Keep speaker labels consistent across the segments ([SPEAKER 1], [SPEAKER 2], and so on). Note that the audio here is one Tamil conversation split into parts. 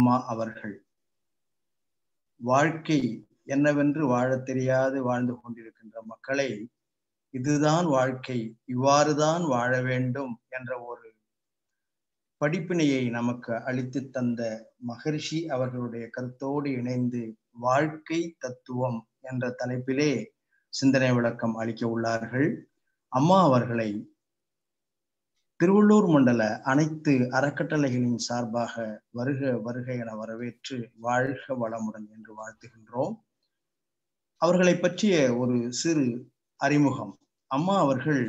[SPEAKER 1] அம்மா அவர்கள் வாழ்க்கை என்னவென்று வாழ தெரியாது வாழ்ந்து கொண்டிருக்கின்ற மக்களை இதுதான் வாழ்க்கை இவ்வாறுதான் வாழ வேண்டும் என்ற ஒரு படிப்பினையை நமக்கு அளித்து தந்த மகரிஷி அவர்களுடைய கருத்தோடு இணைந்து வாழ்க்கை தத்துவம் என்ற தலைப்பிலே சிந்தனை விளக்கம் அளிக்க உள்ளார்கள் அம்மா அவர்களை திருவள்ளூர் மண்டல அனைத்து அறக்கட்டளைகளின் சார்பாக வருக வருக என வரவேற்று வாழ்க வளமுடன் என்று வாழ்த்துகின்றோம் அவர்களை பற்றிய ஒரு சிறு அறிமுகம் அம்மா அவர்கள்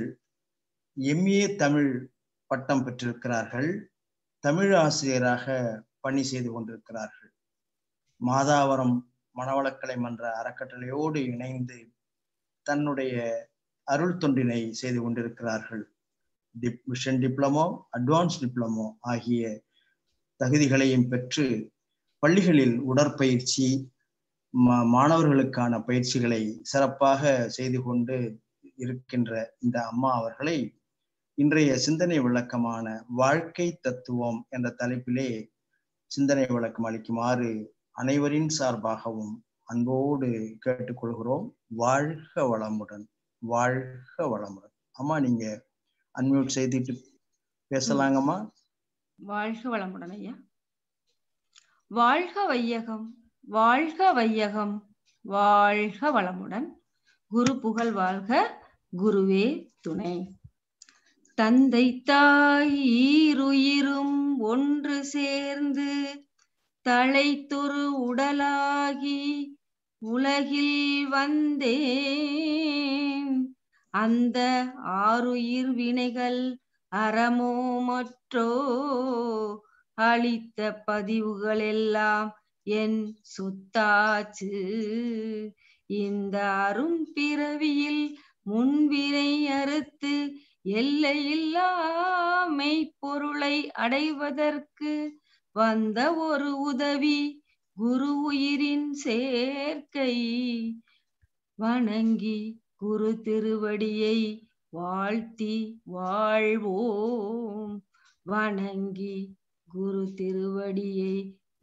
[SPEAKER 1] எம்ஏ தமிழ் பட்டம் பெற்றிருக்கிறார்கள் தமிழ் ஆசிரியராக பணி செய்து கொண்டிருக்கிறார்கள் மாதாவரம் மனவளக்கலை மன்ற அறக்கட்டளையோடு இணைந்து தன்னுடைய அருள் தொண்டினை செய்து கொண்டிருக்கிறார்கள் மிஷன் டிப்ளமோ அட்வான்ஸ் டிப்ளமோ ஆகிய தகுதிகளையும் பெற்று பள்ளிகளில் உடற்பயிற்சி மாணவர்களுக்கான பயிற்சிகளை சிறப்பாக செய்து கொண்டு இருக்கின்ற இந்த அம்மா அவர்களை இன்றைய சிந்தனை விளக்கமான வாழ்க்கை தத்துவம் என்ற தலைப்பிலே சிந்தனை விளக்கம் அளிக்குமாறு அனைவரின் சார்பாகவும் அன்போடு கேட்டுக்கொள்கிறோம் வாழ்க வளமுடன் வாழ்க வளமுடன் அம்மா நீங்க அன்மியூட் செய்துட்டு பேசலாங்கம்மா
[SPEAKER 2] வாழ்க வளமுடன் ஐயா வாழ்க வையகம் வாழ்க வையகம் வாழ்க வளமுடன் குரு புகழ் வாழ்க குருவே துணை தந்தை தாய் ஈருயிரும் ஒன்று சேர்ந்து தலைத்தொரு உடலாகி உலகில் வந்தே அந்த ஆறுயிர் வினைகள் அறமோ மற்றோ அளித்த பதிவுகள் எல்லாம் என் சுத்தாச்சு இந்த அரும் பிறவியில் முன்வினை அறுத்து எல்லையில்லாமை பொருளை அடைவதற்கு வந்த ஒரு உதவி குரு உயிரின் சேர்க்கை வணங்கி குரு திருவடியை வாழ்த்தி வாழ்வோம் வணங்கி குரு திருவடியை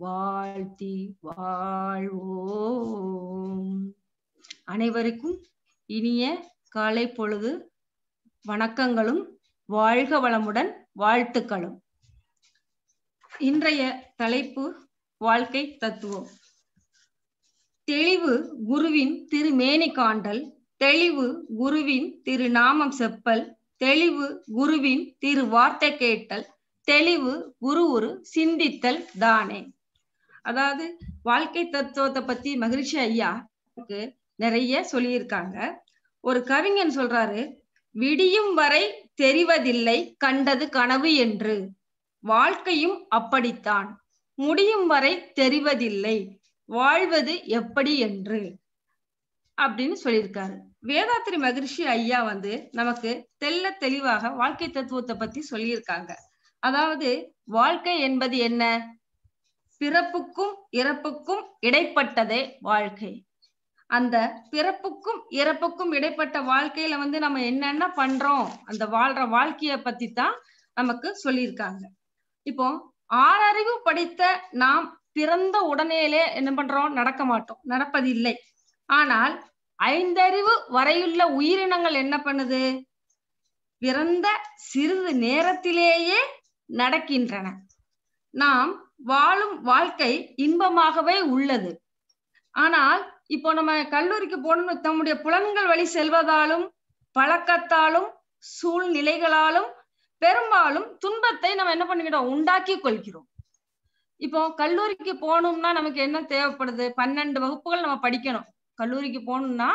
[SPEAKER 2] வாழ்த்தி வாழ்வோம் அனைவருக்கும் இனிய காலை பொழுது வணக்கங்களும் வாழ்க வளமுடன் வாழ்த்துக்களும் இன்றைய தலைப்பு வாழ்க்கை தத்துவம் தெளிவு குருவின் திருமேனி காண்டல் தெளிவு குருவின் திருநாமம் செப்பல் தெளிவு குருவின் திரு வார்த்தை கேட்டல் தெளிவு குரு ஒரு சிந்தித்தல் தானே அதாவது வாழ்க்கை தத்துவத்தை பத்தி மகிழ்ச்சி ஐயா நிறைய சொல்லியிருக்காங்க ஒரு கவிஞன் சொல்றாரு விடியும் வரை தெரிவதில்லை கண்டது கனவு என்று வாழ்க்கையும் அப்படித்தான் முடியும் வரை தெரிவதில்லை வாழ்வது எப்படி என்று அப்படின்னு சொல்லியிருக்காரு வேதாத்திரி மகிழ்ச்சி ஐயா வந்து நமக்கு தெல்ல தெளிவாக வாழ்க்கை தத்துவத்தை பத்தி சொல்லியிருக்காங்க அதாவது வாழ்க்கை என்பது என்ன பிறப்புக்கும் இறப்புக்கும் இடைப்பட்டதே வாழ்க்கை அந்த பிறப்புக்கும் இறப்புக்கும் இடைப்பட்ட வாழ்க்கையில வந்து நம்ம என்னென்ன பண்றோம் அந்த வாழ்ற வாழ்க்கைய பத்தி தான் நமக்கு சொல்லியிருக்காங்க இப்போ ஆறறிவு படித்த நாம் பிறந்த உடனேலே என்ன பண்றோம் நடக்க மாட்டோம் நடப்பதில்லை ஆனால் ஐந்தறிவு வரையுள்ள உயிரினங்கள் என்ன பண்ணுது பிறந்த சிறிது நேரத்திலேயே நடக்கின்றன நாம் வாழும் வாழ்க்கை இன்பமாகவே உள்ளது ஆனால் இப்போ நம்ம கல்லூரிக்கு போகணும்னு தம்முடைய புலன்கள் வழி செல்வதாலும் பழக்கத்தாலும் சூழ்நிலைகளாலும் பெரும்பாலும் துன்பத்தை நம்ம என்ன பண்ணிக்கிறோம் உண்டாக்கி கொள்கிறோம் இப்போ கல்லூரிக்கு போகணும்னா நமக்கு என்ன தேவைப்படுது பன்னெண்டு வகுப்புகள் நம்ம படிக்கணும் கல்லூரிக்கு போகணும்னா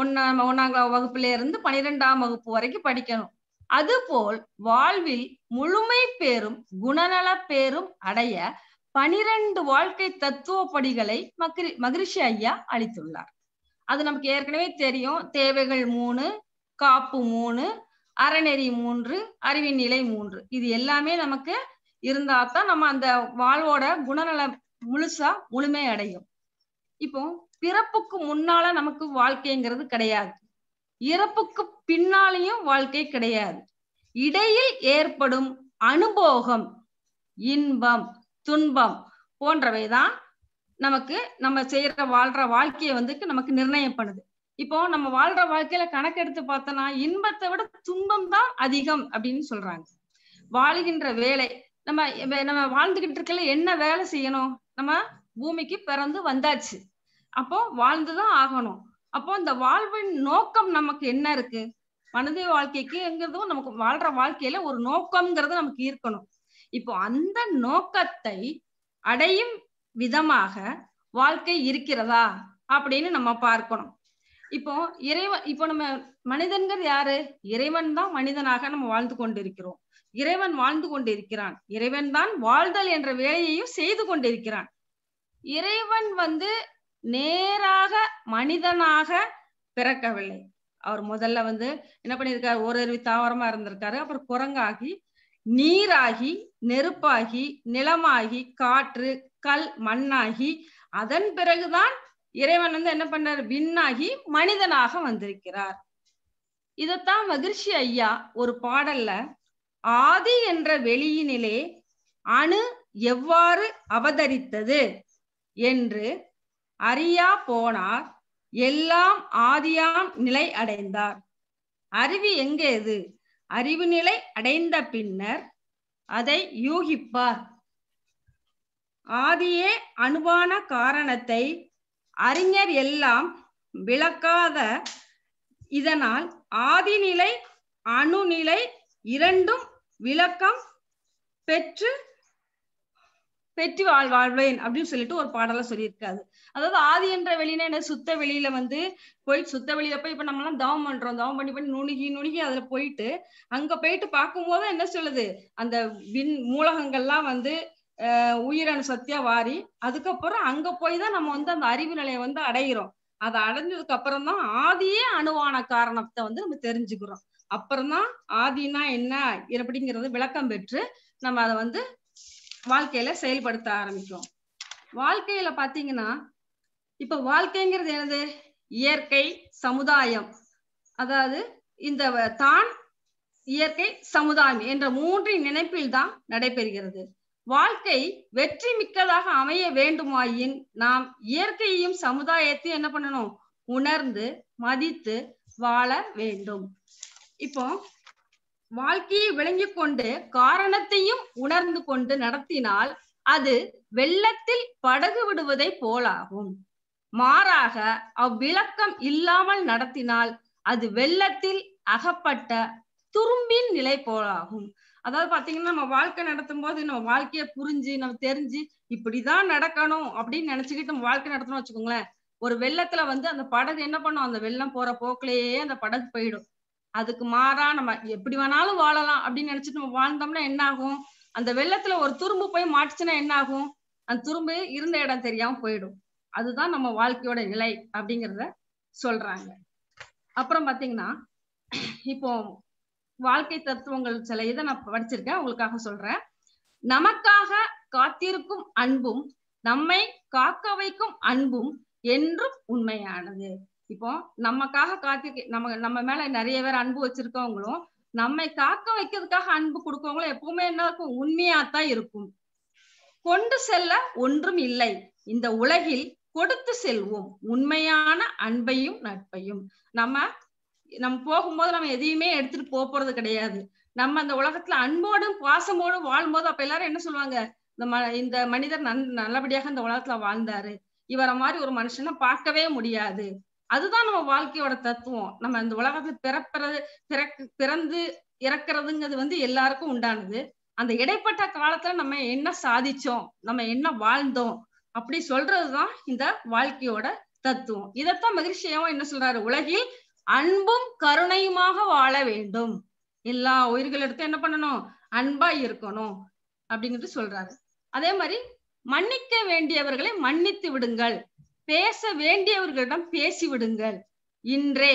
[SPEAKER 2] ஒன்னா ஒன்னாம் வகுப்புல இருந்து பனிரெண்டாம் வகுப்பு வரைக்கும் படிக்கணும் அதுபோல் வாழ்வில் முழுமை பேரும் குணநல பேரும் அடைய பனிரெண்டு வாழ்க்கை தத்துவ படிகளை மக்ரி மகிழ்ச்சி ஐயா அளித்துள்ளார் அது நமக்கு ஏற்கனவே தெரியும் தேவைகள் மூணு காப்பு மூணு அறநெறி மூன்று அறிவின் நிலை மூன்று இது எல்லாமே நமக்கு இருந்தால்தான் நம்ம அந்த வாழ்வோட குணநல முழுசா முழுமை அடையும் இப்போ பிறப்புக்கு முன்னால நமக்கு வாழ்க்கைங்கிறது கிடையாது இறப்புக்கு பின்னாலேயும் வாழ்க்கை கிடையாது இடையில் ஏற்படும் அனுபோகம் இன்பம் துன்பம் போன்றவைதான் நமக்கு நம்ம செய்யற வாழ்ற வாழ்க்கையை வந்து நமக்கு நிர்ணயம் பண்ணுது இப்போ நம்ம வாழ்ற வாழ்க்கையில கணக்கெடுத்து பார்த்தோம்னா இன்பத்தை விட துன்பம் தான் அதிகம் அப்படின்னு சொல்றாங்க வாழுகின்ற வேலை நம்ம நம்ம வாழ்ந்துகிட்டு இருக்கல என்ன வேலை செய்யணும் நம்ம பூமிக்கு பிறந்து வந்தாச்சு அப்போ வாழ்ந்துதான் ஆகணும் அப்போ அந்த வாழ்வின் நோக்கம் நமக்கு என்ன இருக்கு மனதை வாழ்க்கைக்குங்கிறதும் நமக்கு வாழ்ற வாழ்க்கையில ஒரு நோக்கம்ங்கிறது நமக்கு இருக்கணும் இப்போ அந்த நோக்கத்தை அடையும் விதமாக வாழ்க்கை இருக்கிறதா அப்படின்னு நம்ம பார்க்கணும் இப்போ இறைவன் இப்போ நம்ம மனிதன்கள் யாரு இறைவன் தான் மனிதனாக நம்ம வாழ்ந்து கொண்டிருக்கிறோம் இறைவன் வாழ்ந்து கொண்டிருக்கிறான் இறைவன் தான் வாழ்தல் என்ற வேலையையும் செய்து கொண்டிருக்கிறான் இறைவன் வந்து நேராக மனிதனாக பிறக்கவில்லை அவர் முதல்ல வந்து என்ன பண்ணியிருக்காரு ஓரறிவி தாவரமா இருந்திருக்காரு அப்புறம் குரங்காகி நீராகி நெருப்பாகி நிலமாகி காற்று கல் மண்ணாகி அதன் பிறகுதான் இறைவன் வந்து என்ன பண்ணாரு விண்ணாகி மனிதனாக வந்திருக்கிறார் இதத்தான் மகிழ்ச்சி ஐயா ஒரு பாடல்ல ஆதி என்ற வெளியினிலே அணு எவ்வாறு அவதரித்தது என்று அறியா போனார் எல்லாம் ஆதியாம் நிலை அடைந்தார் அறிவு எங்கேது அறிவு நிலை அடைந்த பின்னர் அதை யூகிப்பார் ஆதியே அணுவான காரணத்தை அறிஞர் எல்லாம் விளக்காத இதனால் ஆதிநிலை அணுநிலை இரண்டும் விளக்கம் பெற்று பெற்று வாழ் வாழ்வேன் அப்படின்னு சொல்லிட்டு ஒரு பாடலாம் சொல்லியிருக்காரு அதாவது ஆதி என்ற வெளியில என்ன சுத்த வெளியில வந்து போயிட்டு சுத்த வெளியில போய் இப்ப நம்மளாம் தவம் பண்றோம் தவம் பண்ணி பண்ணி நுணுகி நுணுகி அதுல போயிட்டு அங்க போயிட்டு பார்க்கும்போது என்ன சொல்லுது அந்த விண் மூலகங்கள்லாம் வந்து உயிரணு சத்தியா வாரி அதுக்கப்புறம் அங்க போய் தான் நம்ம வந்து அந்த அறிவு நிலையை வந்து அடைகிறோம் அதை அடைஞ்சதுக்கு அப்புறம் தான் ஆதியே அணுவான காரணத்தை வந்து நம்ம தெரிஞ்சுக்கிறோம் அப்புறம் தான் ஆதினா என்ன அப்படிங்கறது விளக்கம் பெற்று நம்ம அதை வந்து வாழ்க்கையில செயல்படுத்த ஆரம்பிக்கும் வாழ்க்கையில பாத்தீங்கன்னா இப்ப வாழ்க்கைங்கிறது என்னது இயற்கை சமுதாயம் அதாவது இந்த தான் இயற்கை சமுதாயம் என்ற மூன்றின் நினைப்பில் தான் நடைபெறுகிறது வாழ்க்கை வெற்றி மிக்கதாக அமைய வேண்டுமாயின் நாம் இயற்கையையும் சமுதாயத்தையும் என்ன பண்ணணும் உணர்ந்து மதித்து வாழ வேண்டும் இப்போ வாழ்க்கையை விளங்கி கொண்டு காரணத்தையும் உணர்ந்து கொண்டு நடத்தினால் அது வெள்ளத்தில் படகு விடுவதை போலாகும் மாறாக அவ்விளக்கம் இல்லாமல் நடத்தினால் அது வெள்ளத்தில் அகப்பட்ட துரும்பின் நிலை போலாகும் அதாவது பாத்தீங்கன்னா நம்ம வாழ்க்கை நடத்தும் போது நம்ம வாழ்க்கைய புரிஞ்சு நம்ம தெரிஞ்சு இப்படிதான் நடக்கணும் அப்படின்னு நினைச்சுக்கிட்டு நம்ம வாழ்க்கை நடத்தணும் வச்சுக்கோங்களேன் ஒரு வெள்ளத்துல வந்து அந்த படகு என்ன பண்ணும் அந்த வெள்ளம் போற போக்கிலேயே அந்த படகு போயிடும் அதுக்கு மாறா நம்ம எப்படி வேணாலும் வாழலாம் அப்படின்னு நினைச்சிட்டு நம்ம வாழ்ந்தோம்னா என்ன ஆகும் அந்த வெள்ளத்துல ஒரு துரும்பு போய் மாட்டுச்சுன்னா என்ன ஆகும் அந்த துரும்பு இருந்த இடம் தெரியாம போயிடும் அதுதான் நம்ம வாழ்க்கையோட நிலை அப்படிங்கிறத சொல்றாங்க அப்புறம் பாத்தீங்கன்னா இப்போ வாழ்க்கை தத்துவங்கள் சில இதை நான் படிச்சிருக்கேன் உங்களுக்காக சொல்றேன் நமக்காக காத்திருக்கும் அன்பும் நம்மை காக்க வைக்கும் அன்பும் என்றும் உண்மையானது இப்போ நமக்காக காத்து நம்ம நம்ம மேல நிறைய பேர் அன்பு வச்சிருக்கவங்களும் நம்மை காக்க வைக்கிறதுக்காக அன்பு கொடுக்கவங்களும் எப்பவுமே என்ன இருக்கும் உண்மையாத்தான் இருக்கும் கொண்டு செல்ல ஒன்றும் இல்லை இந்த உலகில் கொடுத்து செல்வோம் உண்மையான அன்பையும் நட்பையும் நம்ம நம்ம போகும்போது நம்ம எதையுமே எடுத்துட்டு போறது கிடையாது நம்ம அந்த உலகத்துல அன்போடும் பாசமோடும் வாழும்போது அப்ப எல்லாரும் என்ன சொல்லுவாங்க இந்த ம இந்த மனிதர் நன் நல்லபடியாக இந்த உலகத்துல வாழ்ந்தாரு இவரை மாதிரி ஒரு மனுஷனை பார்க்கவே முடியாது அதுதான் நம்ம வாழ்க்கையோட தத்துவம் நம்ம இந்த உலகத்துல பிறப்பிறது பிறக்கு பிறந்து இறக்குறதுங்கிறது வந்து எல்லாருக்கும் உண்டானது அந்த இடைப்பட்ட காலத்துல நம்ம என்ன சாதிச்சோம் நம்ம என்ன வாழ்ந்தோம் அப்படி சொல்றதுதான் இந்த வாழ்க்கையோட தத்துவம் இதத்தான் மகிழ்ச்சியாவும் என்ன சொல்றாரு உலகில் அன்பும் கருணையுமாக வாழ வேண்டும் எல்லா உயிர்களிடத்தும் என்ன பண்ணணும் அன்பா இருக்கணும் அப்படிங்கிறது சொல்றாரு அதே மாதிரி மன்னிக்க வேண்டியவர்களை மன்னித்து விடுங்கள் பேச வேண்டியவர்களிடம் பேசிவிடுங்கள் இன்றே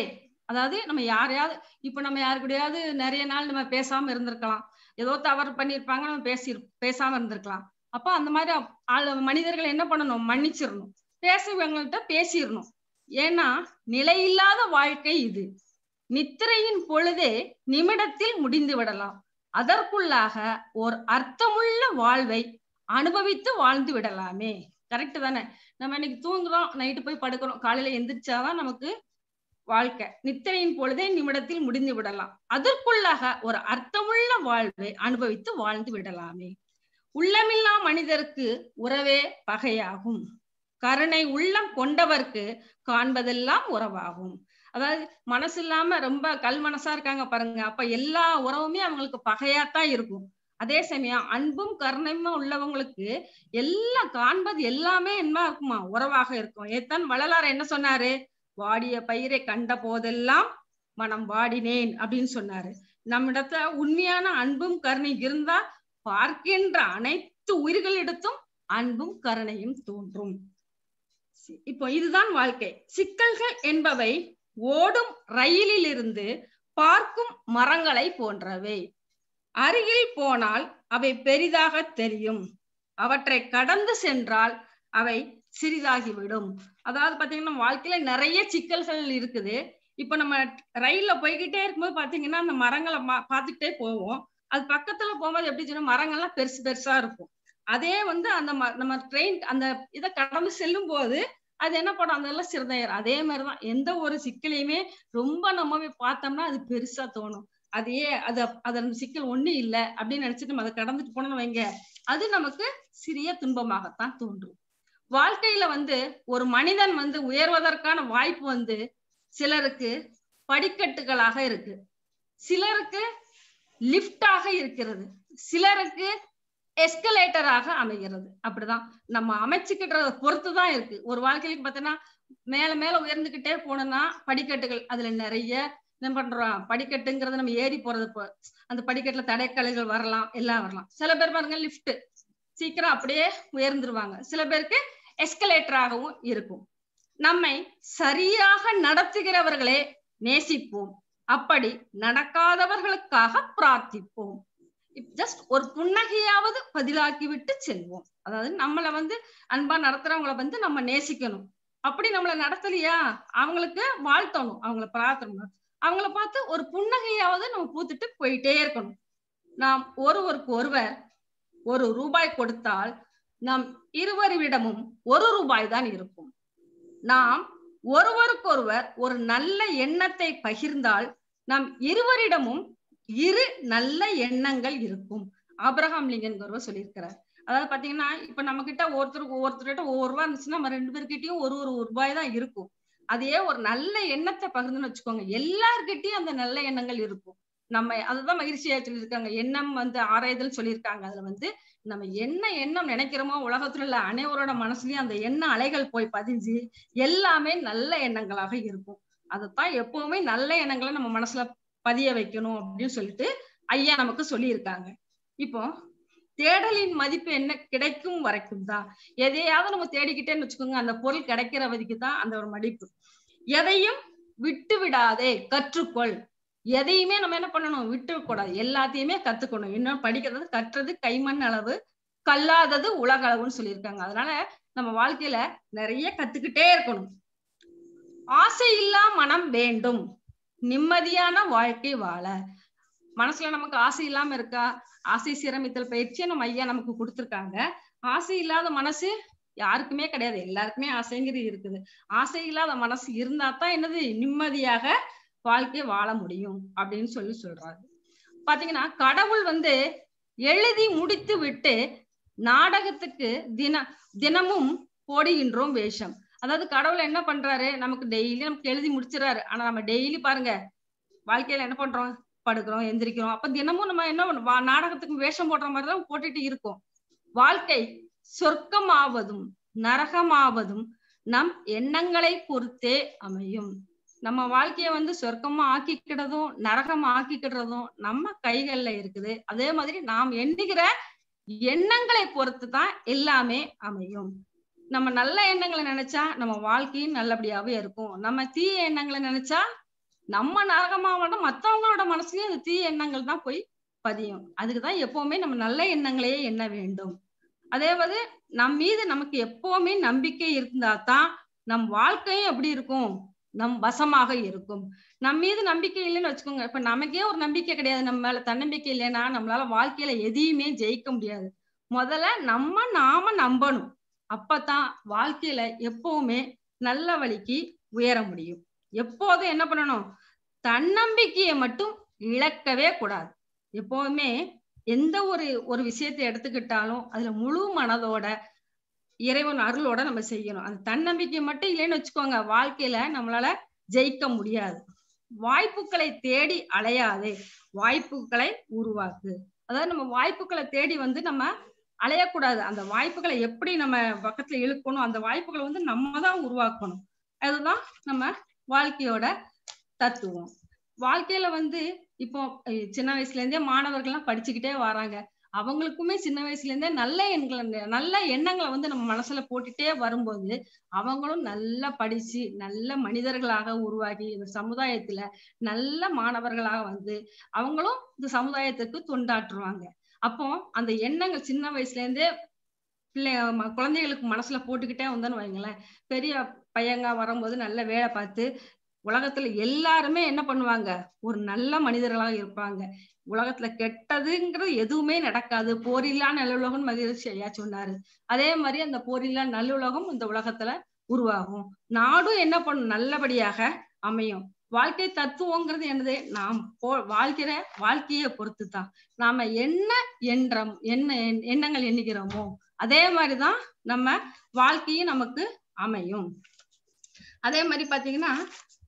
[SPEAKER 2] அதாவது நம்ம யாரையாவது இப்ப நம்ம யாரு கூடயாவது நிறைய நாள் நம்ம பேசாம இருந்திருக்கலாம் ஏதோ தவறு பண்ணிருப்பாங்க நம்ம பேசி பேசாம இருந்திருக்கலாம் அப்ப அந்த மாதிரி மனிதர்கள் என்ன பண்ணணும் மன்னிச்சிடணும் பேசுறவங்கள்ட்ட பேசிடணும் ஏன்னா நிலையில்லாத வாழ்க்கை இது நித்திரையின் பொழுதே நிமிடத்தில் முடிந்து விடலாம் அதற்குள்ளாக ஒரு அர்த்தமுள்ள வாழ்வை அனுபவித்து வாழ்ந்து விடலாமே கரெக்ட் தானே நம்ம இன்னைக்கு தூங்குறோம் நைட்டு போய் படுக்கிறோம் காலையில எந்திரிச்சாதான் நமக்கு வாழ்க்கை நித்தனையின் பொழுதே நிமிடத்தில் முடிந்து விடலாம் அதற்குள்ளாக ஒரு அர்த்தமுள்ள வாழ்வை அனுபவித்து வாழ்ந்து விடலாமே உள்ளமில்லா மனிதருக்கு உறவே பகையாகும் கருணை உள்ளம் கொண்டவர்க்கு காண்பதெல்லாம் உறவாகும் அதாவது மனசு இல்லாம ரொம்ப கல் மனசா இருக்காங்க பாருங்க அப்ப எல்லா உறவுமே அவங்களுக்கு பகையாத்தான் இருக்கும் அதே சமயம் அன்பும் கருணையுமா உள்ளவங்களுக்கு எல்லாம் காண்பது எல்லாமே என்ன இருக்குமா உறவாக இருக்கும் ஏத்தான் வள்ளலார் என்ன சொன்னாரு வாடிய பயிரை கண்ட போதெல்லாம் மனம் வாடினேன் அப்படின்னு சொன்னாரு நம்மிடத்துல உண்மையான அன்பும் கருணை இருந்தா பார்க்கின்ற அனைத்து உயிர்களிடத்தும் அன்பும் கருணையும் தோன்றும் இப்போ இதுதான் வாழ்க்கை சிக்கல்கள் என்பவை ஓடும் ரயிலில் இருந்து பார்க்கும் மரங்களை போன்றவை அருகில் போனால் அவை பெரிதாக தெரியும் அவற்றை கடந்து சென்றால் அவை சிறிதாகிவிடும் அதாவது பாத்தீங்கன்னா வாழ்க்கையில நிறைய சிக்கல்கள் இருக்குது இப்ப நம்ம ரயில்ல போய்கிட்டே இருக்கும்போது பாத்தீங்கன்னா அந்த மரங்களை பார்த்துக்கிட்டே போவோம் அது பக்கத்துல போகும்போது எப்படி சொன்னா மரங்கள்லாம் பெருசு பெருசா இருக்கும் அதே வந்து அந்த நம்ம ட்ரெயின் அந்த இதை கடந்து செல்லும் போது அது என்ன படம் அதெல்லாம் சிறந்த அதே மாதிரிதான் எந்த ஒரு சிக்கலையுமே ரொம்ப நம்ம பார்த்தோம்னா அது பெருசா தோணும் அதையே அது அதன் சிக்கல் ஒண்ணு இல்லை அப்படின்னு நினைச்சிட்டு அதை கடந்துட்டு போனோம்னு வைங்க அது நமக்கு சிறிய துன்பமாகத்தான் தோன்றும் வாழ்க்கையில வந்து ஒரு மனிதன் வந்து உயர்வதற்கான வாய்ப்பு வந்து சிலருக்கு படிக்கட்டுகளாக இருக்கு சிலருக்கு லிப்டாக இருக்கிறது சிலருக்கு எஸ்கலேட்டராக அமைகிறது அப்படிதான் நம்ம அமைச்சுக்கிட்ட பொறுத்து தான் இருக்கு ஒரு வாழ்க்கைக்கு பார்த்தீங்கன்னா மேல மேல உயர்ந்துகிட்டே போனோம்னா படிக்கட்டுகள் அதுல நிறைய என்ன பண்றோம் படிக்கட்டுங்கிறது நம்ம ஏறி போறது அந்த படிக்கட்டுல தடைக்கலைகள் வரலாம் எல்லாம் வரலாம் சில பேர் பாருங்க லிப்ட் சீக்கிரம் அப்படியே உயர்ந்துருவாங்க சில பேருக்கு எஸ்கலேட்டராகவும் இருக்கும் நம்மை சரியாக நடத்துகிறவர்களே நேசிப்போம் அப்படி நடக்காதவர்களுக்காக பிரார்த்திப்போம் ஜஸ்ட் ஒரு புன்னகையாவது பதிலாக்கி விட்டு செல்வோம் அதாவது நம்மளை வந்து அன்பா நடத்துறவங்களை வந்து நம்ம நேசிக்கணும் அப்படி நம்மளை நடத்தலையா அவங்களுக்கு வாழ்த்தணும் அவங்களை பிரார்த்தனை அவங்கள பார்த்து ஒரு புன்னகையாவது நம்ம பூத்துட்டு போயிட்டே இருக்கணும் நாம் ஒருவருக்கு ஒருவர் ஒரு ரூபாய் கொடுத்தால் நம் இருவரிடமும் ஒரு ரூபாய் தான் இருக்கும் நாம் ஒருவருக்கொருவர் ஒரு நல்ல எண்ணத்தை பகிர்ந்தால் நம் இருவரிடமும் இரு நல்ல எண்ணங்கள் இருக்கும் அப்ரஹாம் லிங்கன் ஒருவர் சொல்லியிருக்கிறார் அதாவது பாத்தீங்கன்னா இப்ப நம்ம கிட்ட ஒருத்தருக்கு ஒவ்வொருத்தர்கிட்ட ஒவ்வொரு ரூபாய் இருந்துச்சுன்னா நம்ம ரெண்டு பேர்கிட்டயும் ஒரு ஒரு ரூபாய் தான் இருக்கும் அதையே ஒரு நல்ல எண்ணத்தை பகிர்ந்துன்னு வச்சுக்கோங்க எல்லார்கிட்டயும் அந்த நல்ல எண்ணங்கள் இருக்கும் நம்ம அதுதான் மகிழ்ச்சியா சொல்லியிருக்காங்க எண்ணம் வந்து ஆராய்தல் சொல்லியிருக்காங்க அதுல வந்து நம்ம என்ன எண்ணம் நினைக்கிறோமோ உலகத்துல உள்ள அனைவரோட மனசுலயும் அந்த எண்ண அலைகள் போய் பதிஞ்சு எல்லாமே நல்ல எண்ணங்களாக இருக்கும் அதைத்தான் எப்பவுமே நல்ல எண்ணங்களை நம்ம மனசுல பதிய வைக்கணும் அப்படின்னு சொல்லிட்டு ஐயா நமக்கு சொல்லியிருக்காங்க இப்போ தேடலின் மதிப்பு என்ன கிடைக்கும் வரைக்கும் தான் எதையாவது நம்ம தேடிக்கிட்டேன்னு வச்சுக்கோங்க அந்த பொருள் கிடைக்கிற வரைக்கும் தான் அந்த ஒரு மடிப்பு எதையும் விட்டு விடாதே கற்றுக்கொள் எதையுமே நம்ம என்ன பண்ணணும் விட்டு கூடாது எல்லாத்தையுமே கத்துக்கணும் இன்னும் படிக்கிறது கற்றது கைமண் அளவு கல்லாதது உலக அளவுன்னு சொல்லியிருக்காங்க அதனால நம்ம வாழ்க்கையில நிறைய கத்துக்கிட்டே இருக்கணும் ஆசை இல்லா மனம் வேண்டும் நிம்மதியான வாழ்க்கை வாழ மனசுல நமக்கு ஆசை இல்லாம இருக்கா ஆசை சீரமைத்தல் பயிற்சியை நம்ம ஐயா நமக்கு கொடுத்துருக்காங்க ஆசை இல்லாத மனசு யாருக்குமே கிடையாது எல்லாருக்குமே ஆசைங்கிறது இருக்குது ஆசை இல்லாத மனசு இருந்தா தான் என்னது நிம்மதியாக வாழ்க்கையை வாழ முடியும் அப்படின்னு சொல்லி சொல்றாரு பாத்தீங்கன்னா கடவுள் வந்து எழுதி முடித்து விட்டு நாடகத்துக்கு தின தினமும் போடுகின்றோம் வேஷம் அதாவது கடவுள் என்ன பண்றாரு நமக்கு டெய்லி நமக்கு எழுதி முடிச்சிடறாரு ஆனா நம்ம டெய்லி பாருங்க வாழ்க்கையில என்ன பண்றோம் படுக்கிறோம் எந்திரிக்கிறோம் அப்ப தினமும் நம்ம என்ன நாடகத்துக்கு வேஷம் போடுற மாதிரி தான் போட்டுட்டு இருக்கோம் வாழ்க்கை சொர்க்கமாவதும் நரகமாவதும் நம் எண்ணங்களை பொறுத்தே அமையும் நம்ம வாழ்க்கைய வந்து சொர்க்கமா ஆக்கிக்கிறதும் நரகமா ஆக்கிக்கிடுறதும் நம்ம கைகள்ல இருக்குது அதே மாதிரி நாம் எண்ணுகிற எண்ணங்களை பொறுத்து தான் எல்லாமே அமையும் நம்ம நல்ல எண்ணங்களை நினைச்சா நம்ம வாழ்க்கையும் நல்லபடியாவே இருக்கும் நம்ம தீய எண்ணங்களை நினைச்சா நம்ம நரகமாவோட மற்றவங்களோட மத்தவங்களோட மனசுலயும் அந்த தீய எண்ணங்கள் தான் போய் பதியும் அதுக்குதான் எப்பவுமே நம்ம நல்ல எண்ணங்களையே எண்ண வேண்டும் அதேவது நம் மீது நமக்கு எப்பவுமே நம்பிக்கை இருந்தா தான் நம் வாழ்க்கையும் எப்படி இருக்கும் நம் வசமாக இருக்கும் நம் மீது நம்பிக்கை இல்லைன்னு வச்சுக்கோங்க இப்ப நமக்கே ஒரு நம்பிக்கை கிடையாது நம்ம மேல தன்னம்பிக்கை இல்லைன்னா நம்மளால வாழ்க்கையில எதையுமே ஜெயிக்க முடியாது முதல்ல நம்ம நாம நம்பணும் அப்பதான் வாழ்க்கையில எப்பவுமே நல்ல வழிக்கு உயர முடியும் எப்போதும் என்ன பண்ணணும் தன்னம்பிக்கையை மட்டும் இழக்கவே கூடாது எப்போதுமே எந்த ஒரு ஒரு விஷயத்தை எடுத்துக்கிட்டாலும் அதுல முழு மனதோட இறைவன் அருளோட நம்ம செய்யணும் அந்த தன்னம்பிக்கை மட்டும் இல்லைன்னு வச்சுக்கோங்க வாழ்க்கையில நம்மளால ஜெயிக்க முடியாது வாய்ப்புகளை தேடி அலையாது வாய்ப்புகளை உருவாக்கு அதாவது நம்ம வாய்ப்புகளை தேடி வந்து நம்ம அலையக்கூடாது அந்த வாய்ப்புகளை எப்படி நம்ம பக்கத்துல இழுக்கணும் அந்த வாய்ப்புகளை வந்து நம்ம தான் உருவாக்கணும் அதுதான் நம்ம வாழ்க்கையோட தத்துவம் வாழ்க்கையில வந்து இப்போ சின்ன வயசுல இருந்தே மாணவர்கள் எல்லாம் படிச்சுக்கிட்டே வராங்க அவங்களுக்குமே சின்ன வயசுல இருந்தே நல்ல எண்களை நல்ல எண்ணங்களை வந்து நம்ம மனசுல போட்டுட்டே வரும்போது அவங்களும் நல்லா படிச்சு நல்ல மனிதர்களாக உருவாகி இந்த சமுதாயத்துல நல்ல மாணவர்களாக வந்து அவங்களும் இந்த சமுதாயத்துக்கு தொண்டாற்றுவாங்க அப்போ அந்த எண்ணங்கள் சின்ன வயசுல இருந்தே பிள்ளை குழந்தைகளுக்கு மனசுல போட்டுக்கிட்டே வந்தோன்னு வைங்களேன் பெரிய பையங்க வரும்போது நல்ல வேலை பார்த்து உலகத்துல எல்லாருமே என்ன பண்ணுவாங்க ஒரு நல்ல மனிதர்களாக இருப்பாங்க உலகத்துல கெட்டதுங்கிறது எதுவுமே நடக்காது போரில்லா நல்லுலகம் மகிழ்ச்சி ஐயா சொன்னாரு அதே மாதிரி அந்த போரில்லா நல்லுலகம் இந்த உலகத்துல உருவாகும் நாடும் என்ன பண்ணும் நல்லபடியாக அமையும் வாழ்க்கை தத்துவங்கிறது என்னது நாம் போ வாழ்க்கிற வாழ்க்கையை பொறுத்து தான் நாம என்ன என்றம் என்ன எண்ணங்கள் எண்ணுகிறோமோ அதே மாதிரிதான் நம்ம வாழ்க்கையும் நமக்கு அமையும் அதே மாதிரி பாத்தீங்கன்னா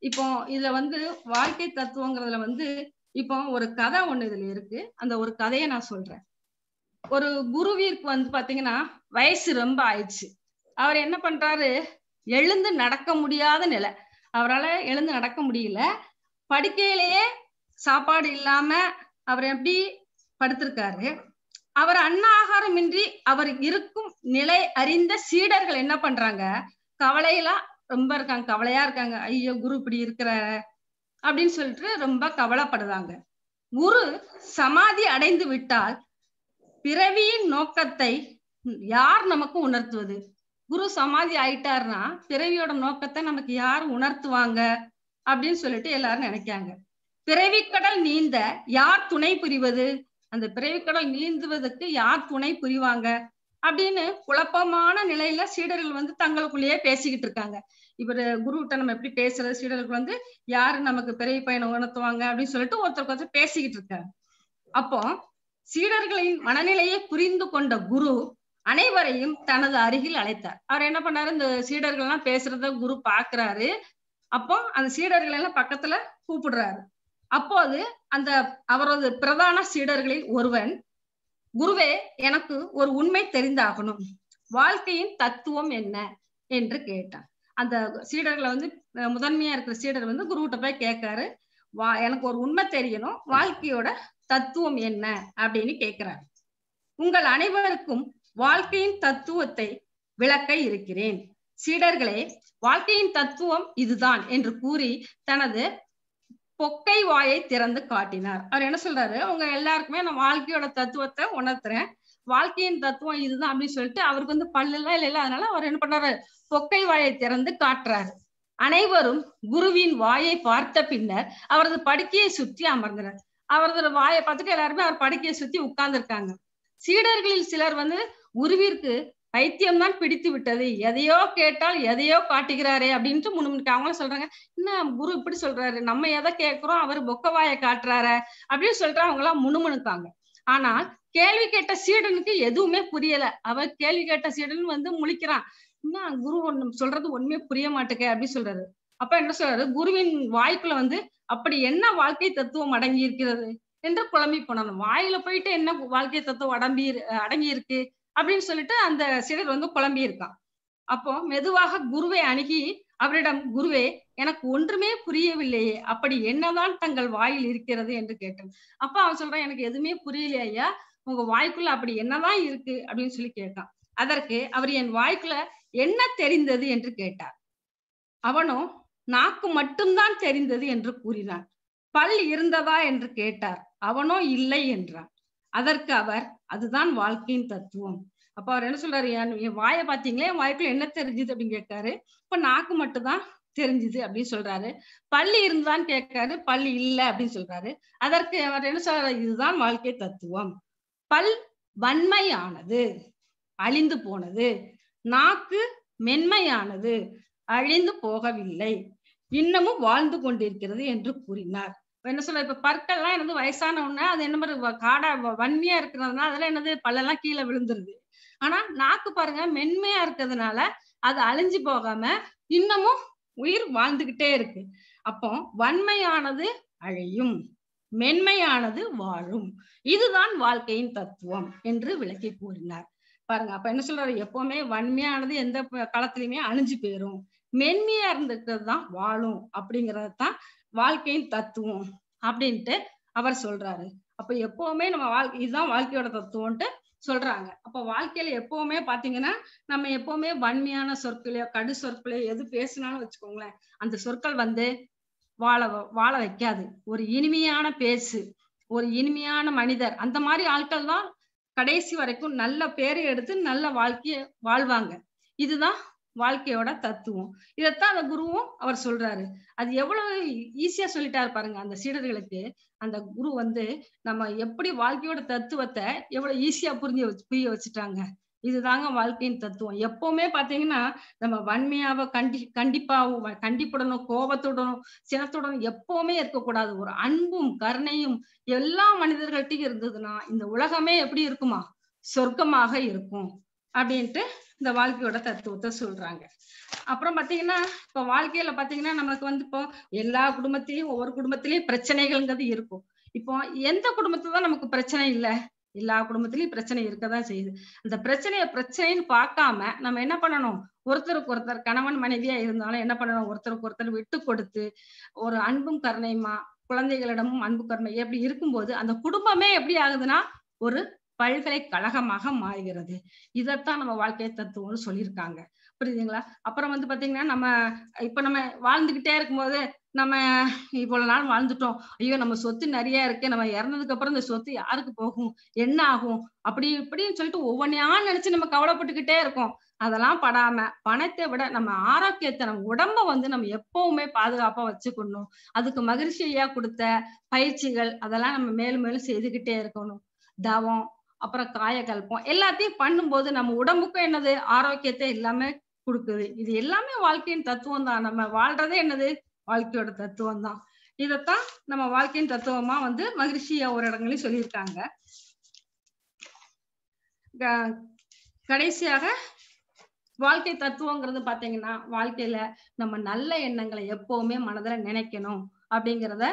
[SPEAKER 2] இப்போ இதுல வந்து வாழ்க்கை தத்துவங்கிறதுல வந்து இப்போ ஒரு கதை ஒண்ணு இதுல இருக்கு அந்த ஒரு கதையை நான் சொல்றேன் ஒரு குருவீருக்கு வந்து பாத்தீங்கன்னா வயசு ரொம்ப ஆயிடுச்சு அவர் என்ன பண்றாரு எழுந்து நடக்க முடியாத நிலை அவரால் எழுந்து நடக்க முடியல படுக்கையிலேயே சாப்பாடு இல்லாம அவர் எப்படி படுத்திருக்காரு அவர் அன்னாகாரமின்றி அவர் இருக்கும் நிலை அறிந்த சீடர்கள் என்ன பண்றாங்க கவலையில ரொம்ப இருக்காங்க கவலையா இருக்காங்க ஐயோ குரு இப்படி இருக்கிற அப்படின்னு சொல்லிட்டு ரொம்ப கவலைப்படுறாங்க குரு சமாதி அடைந்து விட்டால் பிறவியின் நோக்கத்தை யார் நமக்கு உணர்த்துவது குரு சமாதி ஆயிட்டார்னா பிறவியோட நோக்கத்தை நமக்கு யார் உணர்த்துவாங்க அப்படின்னு சொல்லிட்டு எல்லாரும் நினைக்காங்க பிறவிக்கடல் நீந்த யார் துணை புரிவது அந்த பிறவிக்கடல் நீந்துவதற்கு யார் துணை புரிவாங்க அப்படின்னு குழப்பமான நிலையில சீடர்கள் வந்து தங்களுக்குள்ளேயே பேசிக்கிட்டு இருக்காங்க இவர் குருகிட்ட நம்ம எப்படி பேசுறது சீடர்களுக்கு வந்து யாரு நமக்கு பெரிய பையனை உணர்த்துவாங்க அப்படின்னு சொல்லிட்டு ஒருத்தருக்கு ஒருத்தர் பேசிக்கிட்டு இருக்காரு அப்போ சீடர்களின் மனநிலையை புரிந்து கொண்ட குரு அனைவரையும் தனது அருகில் அழைத்தார் அவர் என்ன பண்ணாரு இந்த சீடர்கள் எல்லாம் பேசுறத குரு பாக்குறாரு அப்போ அந்த சீடர்கள் எல்லாம் பக்கத்துல கூப்பிடுறாரு அப்போது அந்த அவரது பிரதான சீடர்களில் ஒருவன் குருவே எனக்கு ஒரு உண்மை தெரிந்தாகணும் வாழ்க்கையின் தத்துவம் என்ன என்று கேட்டான் அந்த சீடர்களை வந்து முதன்மையா இருக்கிற சீடர் வந்து குருகிட்ட போய் கேட்காரு வா எனக்கு ஒரு உண்மை தெரியணும் வாழ்க்கையோட தத்துவம் என்ன அப்படின்னு கேட்கிறார் உங்கள் அனைவருக்கும் வாழ்க்கையின் தத்துவத்தை விளக்க இருக்கிறேன் சீடர்களே வாழ்க்கையின் தத்துவம் இதுதான் என்று கூறி தனது பொக்கை வாயை திறந்து காட்டினார் அவர் என்ன சொல்றாரு உங்க எல்லாருக்குமே நான் வாழ்க்கையோட தத்துவத்தை உணர்த்துறேன் வாழ்க்கையின் தத்துவம் இதுதான் அப்படின்னு சொல்லிட்டு அவருக்கு வந்து பல்லு எல்லாம் இல்லை அதனால அவர் என்ன பண்றாரு சொக்கை வாயை திறந்து காட்டுறாரு அனைவரும் குருவின் வாயை பார்த்த பின்னர் அவரது படுக்கையை சுற்றி அமர்ந்தனர் அவரது வாயை பார்த்துட்டு எல்லாருமே அவர் படுக்கையை சுத்தி உட்கார்ந்துருக்காங்க சீடர்களில் சிலர் வந்து குருவிற்கு பைத்தியம் தான் பிடித்து விட்டது எதையோ கேட்டால் எதையோ காட்டுகிறாரே அப்படின்ட்டு முன்னுக்கு அவங்களும் சொல்றாங்க என்ன குரு இப்படி சொல்றாரு நம்ம எதை கேட்கிறோம் அவர் வாயை காட்டுறாரு அப்படின்னு சொல்ற அவங்க எல்லாம் முணுமுணுக்காங்க ஆனால் கேள்வி கேட்ட சீடனுக்கு எதுவுமே புரியல அவர் கேள்வி கேட்ட சீடன் வந்து முழிக்கிறான் என்ன குரு ஒண்ணு சொல்றது ஒண்ணுமே புரிய மாட்டேங்க அப்படின்னு சொல்றாரு அப்ப என்ன சொல்றாரு குருவின் வாய்ப்புல வந்து அப்படி என்ன வாழ்க்கை தத்துவம் அடங்கி இருக்கிறது என்று குழம்பி போனாங்க வாயில போயிட்டு என்ன வாழ்க்கை தத்துவம் அடம்பி அடங்கி இருக்கு அப்படின்னு சொல்லிட்டு அந்த சிலர் வந்து குழம்பி இருக்கான் அப்போ மெதுவாக குருவை அணுகி அவரிடம் குருவே எனக்கு ஒன்றுமே புரியவில்லையே அப்படி என்னதான் தங்கள் வாயில் இருக்கிறது என்று கேட்டேன் அப்ப அவன் சொல்றான் எனக்கு எதுவுமே புரியலையா ஐயா உங்க வாய்க்குள்ள அப்படி என்னதான் இருக்கு அப்படின்னு சொல்லி கேட்டான் அதற்கு அவர் என் வாய்க்குள்ள என்ன தெரிந்தது என்று கேட்டார் அவனோ நாக்கு மட்டும்தான் தெரிந்தது என்று கூறினான் பல் இருந்ததா என்று கேட்டார் அவனோ இல்லை என்றான் அதற்கு அவர் அதுதான் வாழ்க்கையின் தத்துவம் அப்ப அவர் என்ன சொல்றாரு என் வாயை பாத்தீங்களே என் வாய்க்குள்ள என்ன தெரிஞ்சுது அப்படின்னு கேட்காரு இப்ப நாக்கு மட்டும்தான் தெரிஞ்சுது அப்படின்னு சொல்றாரு பள்ளி இருந்தான்னு கேட்காரு பள்ளி இல்லை அப்படின்னு சொல்றாரு அதற்கு அவர் என்ன சொல்றாரு இதுதான் வாழ்க்கை தத்துவம் பல் வன்மையானது அழிந்து போனது நாக்கு மென்மையானது அழிந்து போகவில்லை இன்னமும் வாழ்ந்து கொண்டிருக்கிறது என்று கூறினார் என்ன சொல்ல இப்ப பற்கள்லாம் என்னது வயசான உடனே அது என்ன மாதிரி காடா வன்மையா இருக்கிறதுனால அதெல்லாம் என்னது பல்லெல்லாம் கீழே விழுந்துருது ஆனா நாக்கு பாருங்க மென்மையா இருக்கிறதுனால அது அழிஞ்சு போகாம இன்னமும் உயிர் வாழ்ந்துகிட்டே இருக்கு அப்போ வன்மையானது அழியும் மென்மையானது வாழும் இதுதான் வாழ்க்கையின் தத்துவம் என்று விளக்கி கூறினார் பாருங்க அப்ப என்ன சொல்றாரு எப்பவுமே வன்மையானது எந்த களத்திலுமே அழிஞ்சு போயிரும் மென்மையா இருந்துக்கிறது தான் வாழும் அப்படிங்கறது தான் வாழ்க்கையின் தத்துவம் அப்படின்ட்டு அவர் சொல்றாரு அப்ப எப்பவுமே நம்ம வாழ்க்கை இதுதான் வாழ்க்கையோட தத்துவம்ட்டு சொல்றாங்க அப்ப வாழ்க்கையில எப்பவுமே பாத்தீங்கன்னா நம்ம எப்பவுமே வன்மையான சொற்களையோ கடு சொற்களையோ எது பேசினாலும் வச்சுக்கோங்களேன் அந்த சொற்கள் வந்து வாழ வாழ வைக்காது ஒரு இனிமையான பேசு ஒரு இனிமையான மனிதர் அந்த மாதிரி ஆட்கள் தான் கடைசி வரைக்கும் நல்ல பேரை எடுத்து நல்ல வாழ்க்கைய வாழ்வாங்க இதுதான் வாழ்க்கையோட தத்துவம் இதைத்தான் அந்த குருவும் அவர் சொல்றாரு அது எவ்வளவு ஈஸியா சொல்லிட்டாரு பாருங்க அந்த சீடர்களுக்கு அந்த குரு வந்து நம்ம எப்படி வாழ்க்கையோட தத்துவத்தை எவ்வளவு ஈஸியா புரிஞ்சு புரிய வச்சுட்டாங்க இதுதாங்க வாழ்க்கையின் தத்துவம் எப்பவுமே பாத்தீங்கன்னா நம்ம வன்மையாவ கண்டி கண்டிப்பாவும் கண்டிப்புடனும் கோபத்துடனும் சினத்துடனும் எப்பவுமே இருக்கக்கூடாது ஒரு அன்பும் கருணையும் எல்லா மனிதர்கள்ட்டையும் இருந்ததுன்னா இந்த உலகமே எப்படி இருக்குமா சொர்க்கமாக இருக்கும் அப்படின்ட்டு இந்த வாழ்க்கையோட தத்துவத்தை சொல்றாங்க அப்புறம் பாத்தீங்கன்னா இப்ப வாழ்க்கையில பாத்தீங்கன்னா நமக்கு வந்து இப்போ எல்லா குடும்பத்திலயும் ஒவ்வொரு குடும்பத்திலயும் பிரச்சனைகள்ங்கிறது இருக்கும் இப்போ எந்த குடும்பத்துல தான் நமக்கு பிரச்சனை இல்லை எல்லா குடும்பத்திலயும் பிரச்சனை இருக்கதான் செய்யுது அந்த பிரச்சனைய பிரச்சனைன்னு பார்க்காம நம்ம என்ன பண்ணணும் ஒருத்தருக்கு ஒருத்தர் கணவன் மனைவியா இருந்தாலும் என்ன பண்ணணும் ஒருத்தருக்கு ஒருத்தர் விட்டு கொடுத்து ஒரு அன்பும் கருணையுமா குழந்தைகளிடமும் அன்பு கருணை எப்படி இருக்கும்போது அந்த குடும்பமே எப்படி ஆகுதுன்னா ஒரு பல்கலைக்கழகமாக மாறுகிறது இதைத்தான் நம்ம வாழ்க்கை தத்துவம்னு சொல்லியிருக்காங்க புரியுதுங்களா அப்புறம் வந்து பாத்தீங்கன்னா நம்ம இப்ப நம்ம வாழ்ந்துகிட்டே இருக்கும்போது நம்ம இவ்வளவு நாள் வாழ்ந்துட்டோம் ஐயோ நம்ம சொத்து நிறைய இருக்கு நம்ம இறந்ததுக்கு அப்புறம் இந்த சொத்து யாருக்கு போகும் என்ன ஆகும் அப்படி இப்படின்னு சொல்லிட்டு ஒவ்வொன்றையா நினைச்சு நம்ம கவலைப்பட்டுக்கிட்டே இருக்கோம் அதெல்லாம் படாம பணத்தை விட நம்ம ஆரோக்கியத்தை நம்ம உடம்ப வந்து நம்ம எப்பவுமே பாதுகாப்பா வச்சுக்கணும் அதுக்கு மகிழ்ச்சியா கொடுத்த பயிற்சிகள் அதெல்லாம் நம்ம மேலும் மேலும் செய்துகிட்டே இருக்கணும் தவம் அப்புறம் காயக்கல்பம் எல்லாத்தையும் பண்ணும்போது நம்ம உடம்புக்கும் என்னது ஆரோக்கியத்தை எல்லாமே கொடுக்குது இது எல்லாமே வாழ்க்கையின் தத்துவம் தான் நம்ம வாழ்றதே என்னது வாழ்க்கையோட தத்துவம் தான் இதைத்தான் நம்ம வாழ்க்கையின் தத்துவமா வந்து மகிழ்ச்சியா ஒரு இடங்களையும் சொல்லியிருக்காங்க கடைசியாக வாழ்க்கை தத்துவங்கிறது பாத்தீங்கன்னா வாழ்க்கையில நம்ம நல்ல எண்ணங்களை எப்பவுமே மனதுல நினைக்கணும் அப்படிங்கிறத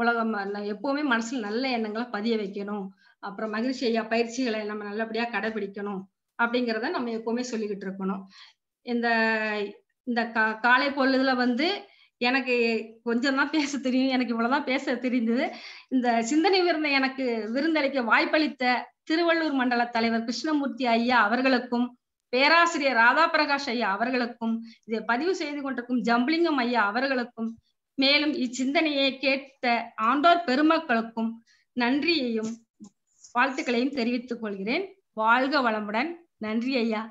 [SPEAKER 2] உலகம் எப்பவுமே மனசுல நல்ல எண்ணங்களை பதிய வைக்கணும் அப்புறம் மகிழ்ச்சி ஐயா பயிற்சிகளை நம்ம நல்லபடியா கடைபிடிக்கணும் அப்படிங்கிறத நம்ம எப்பவுமே சொல்லிக்கிட்டு இருக்கணும் இந்த இந்த கா காலை பொழுதுல வந்து எனக்கு கொஞ்சம் தான் பேச தெரியும் எனக்கு இவ்வளவுதான் பேச தெரிந்தது இந்த சிந்தனை விருந்த எனக்கு விருந்தளிக்க வாய்ப்பளித்த திருவள்ளூர் மண்டல தலைவர் கிருஷ்ணமூர்த்தி ஐயா அவர்களுக்கும் பேராசிரியர் ராதா பிரகாஷ் ஐயா அவர்களுக்கும் இதை பதிவு செய்து கொண்டிருக்கும் ஜம்பிளிங்கம் ஐயா அவர்களுக்கும் மேலும் இச்சிந்தனையை கேட்ட ஆண்டோர் பெருமக்களுக்கும் நன்றியையும் வாழ்த்துக்களையும் தெரிவித்துக் கொள்கிறேன் வாழ்க வளமுடன் நன்றி ஐயா